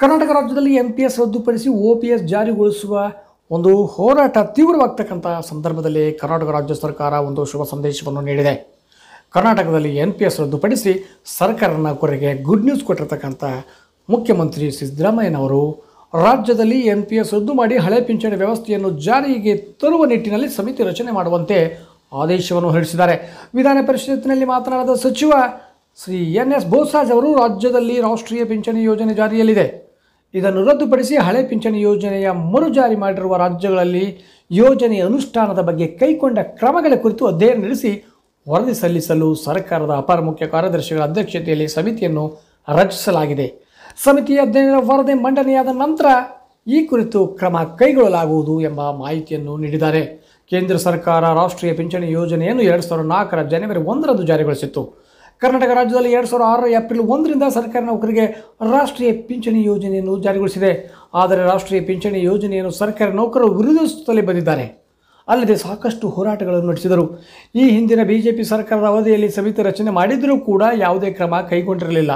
ಕರ್ನಾಟಕ ರಾಜ್ಯದಲ್ಲಿ M P S ರದ್ದುಪಡಿಸಿ O P S ಜಾರಿಗೊಳಿಸುವ ಒಂದು ಹೋರಾಟ ತೀವ್ರವಾಗ್ತಕ್ಕಂಥ ಸಂದರ್ಭದಲ್ಲಿ ಕರ್ನಾಟಕ ರಾಜ್ಯ ಸರ್ಕಾರ ಒಂದು ಶುಭ ಸಂದೇಶವನ್ನು ನೀಡಿದೆ ಕರ್ನಾಟಕದಲ್ಲಿ ಎನ್ ಪಿ ಎಸ್ ರದ್ದುಪಡಿಸಿ ಸರ್ಕಾರನ ಕೊರೆಗೆ ಗುಡ್ ನ್ಯೂಸ್ ಕೊಟ್ಟಿರತಕ್ಕಂಥ ಮುಖ್ಯಮಂತ್ರಿ ಸಿದ್ದರಾಮಯ್ಯನವರು ರಾಜ್ಯದಲ್ಲಿ ಎನ್ ಪಿ ಎಸ್ ರದ್ದು ಮಾಡಿ ಹಳೆ ಪಿಂಚಣಿ ವ್ಯವಸ್ಥೆಯನ್ನು ಜಾರಿಗೆ ತರುವ ನಿಟ್ಟಿನಲ್ಲಿ ಸಮಿತಿ ರಚನೆ ಮಾಡುವಂತೆ ಆದೇಶವನ್ನು ಹೊರಡಿಸಿದ್ದಾರೆ ವಿಧಾನ ಪರಿಷತ್ತಿನಲ್ಲಿ ಮಾತನಾಡಿದ ಸಚಿವ ಶ್ರೀ ಎನ್ ಎಸ್ ಬೋಸರಾಜ್ ಅವರು ರಾಜ್ಯದಲ್ಲಿ ರಾಷ್ಟ್ರೀಯ ಪಿಂಚಣಿ ಯೋಜನೆ ಜಾರಿಯಲ್ಲಿದೆ ಇದನ್ನು ರದ್ದುಪಡಿಸಿ ಹಳೆ ಪಿಂಚಣಿ ಯೋಜನೆಯ ಮರುಜಾರಿ ಮಾಡಿರುವ ರಾಜ್ಯಗಳಲ್ಲಿ ಯೋಜನೆಯ ಅನುಷ್ಠಾನದ ಬಗ್ಗೆ ಕೈಗೊಂಡ ಕ್ರಮಗಳ ಕುರಿತು ಅಧ್ಯಯನ ನಡೆಸಿ ವರದಿ ಸಲ್ಲಿಸಲು ಸರ್ಕಾರದ ಅಪರ ಮುಖ್ಯ ಕಾರ್ಯದರ್ಶಿಗಳ ಅಧ್ಯಕ್ಷತೆಯಲ್ಲಿ ಸಮಿತಿಯನ್ನು ರಚಿಸಲಾಗಿದೆ ಸಮಿತಿಯ ಅಧ್ಯಯನ ವರದಿ ಮಂಡನೆಯಾದ ನಂತರ ಈ ಕುರಿತು ಕ್ರಮ ಕೈಗೊಳ್ಳಲಾಗುವುದು ಎಂಬ ಮಾಹಿತಿಯನ್ನು ನೀಡಿದ್ದಾರೆ ಕೇಂದ್ರ ಸರ್ಕಾರ ರಾಷ್ಟ್ರೀಯ ಪಿಂಚಣಿ ಯೋಜನೆಯನ್ನು ಎರಡು ಸಾವಿರದ ನಾಲ್ಕರ ಜನವರಿ ಒಂದರಂದು ಜಾರಿಗೊಳಿಸಿತ್ತು ಕರ್ನಾಟಕ ರಾಜ್ಯದಲ್ಲಿ ಎರಡು ಸಾವಿರದ ಆರು ಏಪ್ರಿಲ್ ಒಂದರಿಂದ ಸರ್ಕಾರಿ ನೌಕರಿಗೆ ರಾಷ್ಟ್ರೀಯ ಪಿಂಚಣಿ ಯೋಜನೆಯನ್ನು ಜಾರಿಗೊಳಿಸಿದೆ ಆದರೆ ರಾಷ್ಟ್ರೀಯ ಪಿಂಚಣಿ ಯೋಜನೆಯನ್ನು ಸರ್ಕಾರಿ ನೌಕರರು ವಿರೋಧಿಸುತ್ತಲೇ ಬಂದಿದ್ದಾರೆ ಅಲ್ಲದೆ ಸಾಕಷ್ಟು ಹೋರಾಟಗಳನ್ನು ನಡೆಸಿದರು ಈ ಹಿಂದಿನ ಬಿ ಜೆ ಪಿ ಸರ್ಕಾರದ ಅವಧಿಯಲ್ಲಿ ಸಮಿತಿ ರಚನೆ ಮಾಡಿದರೂ ಕೂಡ ಯಾವುದೇ ಕ್ರಮ ಕೈಗೊಂಡಿರಲಿಲ್ಲ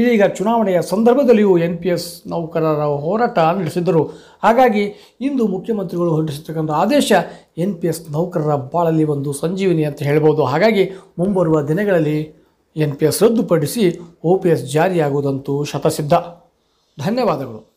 ಇದೀಗ ಚುನಾವಣೆಯ ಸಂದರ್ಭದಲ್ಲಿಯೂ ಎನ್ ಪಿ ಎಸ್ ನೌಕರರ ಹೋರಾಟ ನಡೆಸಿದ್ದರು ಹಾಗಾಗಿ ಇಂದು ಮುಖ್ಯಮಂತ್ರಿಗಳು ಹೊರಡಿಸಿರ್ತಕ್ಕಂಥ ಆದೇಶ ಎನ್ ಪಿ ಎಸ್ ನೌಕರರ ಬಾಳಲ್ಲಿ ಒಂದು ಸಂಜೀವಿನಿ ಅಂತ ಹೇಳ್ಬೋದು ಹಾಗಾಗಿ ಮುಂಬರುವ ದಿನಗಳಲ್ಲಿ ಎನ್ ಪಿ ಎಸ್ ರದ್ದುಪಡಿಸಿ ಒ ಪಿ ಎಸ್ ಜಾರಿಯಾಗುವುದಂತೂ ಶತಸಿದ್ಧ ಧನ್ಯವಾದಗಳು